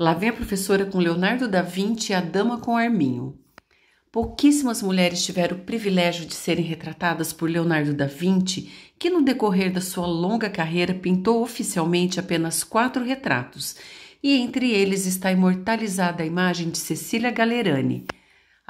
Lá vem a professora com Leonardo da Vinci e a dama com Arminho. Pouquíssimas mulheres tiveram o privilégio de serem retratadas por Leonardo da Vinci, que no decorrer da sua longa carreira pintou oficialmente apenas quatro retratos, e entre eles está imortalizada a imagem de Cecília Galerani.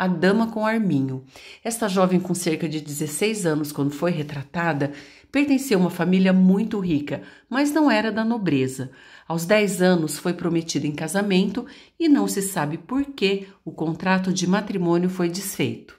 A Dama com Arminho. Esta jovem, com cerca de 16 anos, quando foi retratada, pertenceu a uma família muito rica, mas não era da nobreza. Aos 10 anos foi prometida em casamento e não se sabe por que o contrato de matrimônio foi desfeito.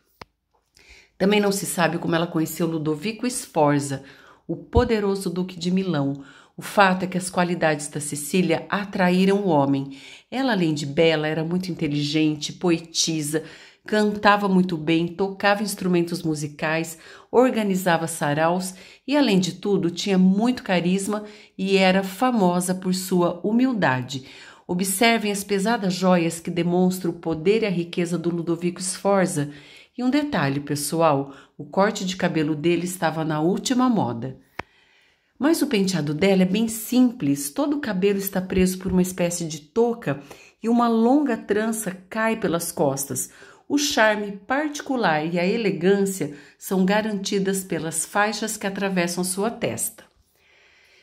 Também não se sabe como ela conheceu Ludovico Sforza, o poderoso duque de Milão. O fato é que as qualidades da Cecília atraíram o homem. Ela, além de bela, era muito inteligente, poetisa, cantava muito bem, tocava instrumentos musicais, organizava saraus e, além de tudo, tinha muito carisma e era famosa por sua humildade. Observem as pesadas joias que demonstram o poder e a riqueza do Ludovico Sforza. E um detalhe, pessoal: o corte de cabelo dele estava na última moda. Mas o penteado dela é bem simples, todo o cabelo está preso por uma espécie de touca e uma longa trança cai pelas costas o charme particular e a elegância são garantidas pelas faixas que atravessam sua testa.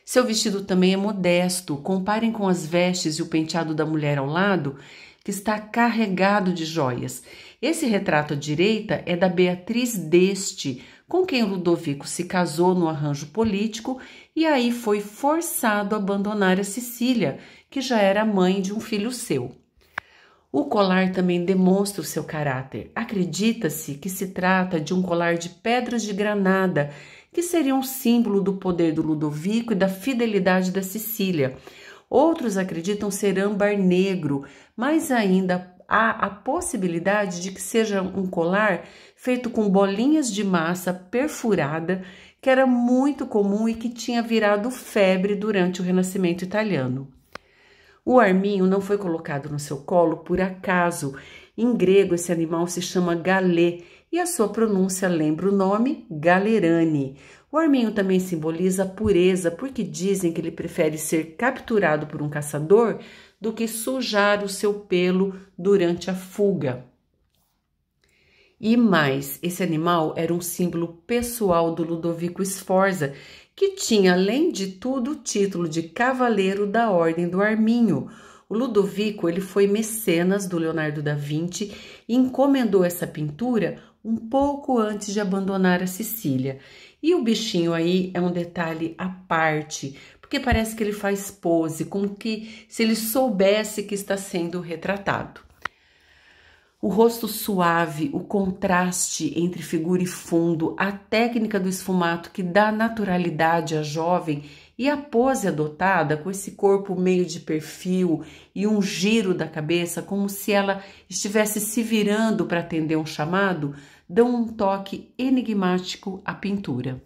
Seu vestido também é modesto, comparem com as vestes e o penteado da mulher ao lado, que está carregado de joias. Esse retrato à direita é da Beatriz Deste, com quem Ludovico se casou no arranjo político e aí foi forçado a abandonar a Sicília, que já era mãe de um filho seu. O colar também demonstra o seu caráter. Acredita-se que se trata de um colar de pedras de granada, que seria um símbolo do poder do Ludovico e da fidelidade da Sicília. Outros acreditam ser âmbar negro, mas ainda há a possibilidade de que seja um colar feito com bolinhas de massa perfurada, que era muito comum e que tinha virado febre durante o Renascimento italiano. O arminho não foi colocado no seu colo por acaso. Em grego, esse animal se chama galê e a sua pronúncia lembra o nome galerane. O arminho também simboliza a pureza, porque dizem que ele prefere ser capturado por um caçador do que sujar o seu pelo durante a fuga. E mais, esse animal era um símbolo pessoal do Ludovico Sforza, que tinha, além de tudo, o título de Cavaleiro da Ordem do Arminho. O Ludovico ele foi mecenas do Leonardo da Vinci e encomendou essa pintura um pouco antes de abandonar a Sicília. E o bichinho aí é um detalhe à parte, porque parece que ele faz pose, como que se ele soubesse que está sendo retratado. O rosto suave, o contraste entre figura e fundo, a técnica do esfumato que dá naturalidade à jovem e a pose adotada com esse corpo meio de perfil e um giro da cabeça como se ela estivesse se virando para atender um chamado, dão um toque enigmático à pintura.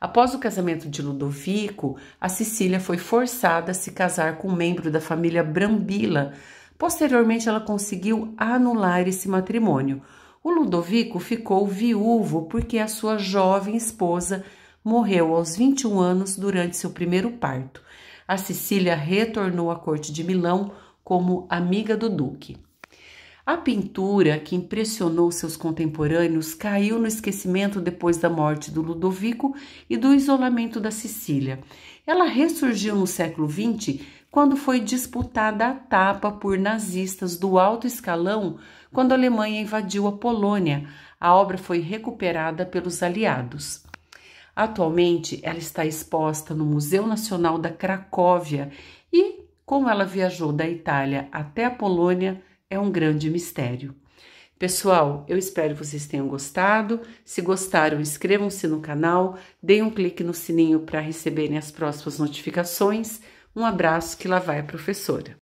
Após o casamento de Ludovico, a Cecília foi forçada a se casar com um membro da família Brambila, Posteriormente, ela conseguiu anular esse matrimônio. O Ludovico ficou viúvo porque a sua jovem esposa morreu aos 21 anos durante seu primeiro parto. A Cecília retornou à corte de Milão como amiga do duque. A pintura, que impressionou seus contemporâneos, caiu no esquecimento depois da morte do Ludovico e do isolamento da Sicília. Ela ressurgiu no século XX quando foi disputada a tapa por nazistas do alto escalão quando a Alemanha invadiu a Polônia. A obra foi recuperada pelos aliados. Atualmente, ela está exposta no Museu Nacional da Cracóvia e, como ela viajou da Itália até a Polônia, é um grande mistério. Pessoal, eu espero que vocês tenham gostado. Se gostaram, inscrevam-se no canal, deem um clique no sininho para receberem as próximas notificações. Um abraço que lá vai a professora.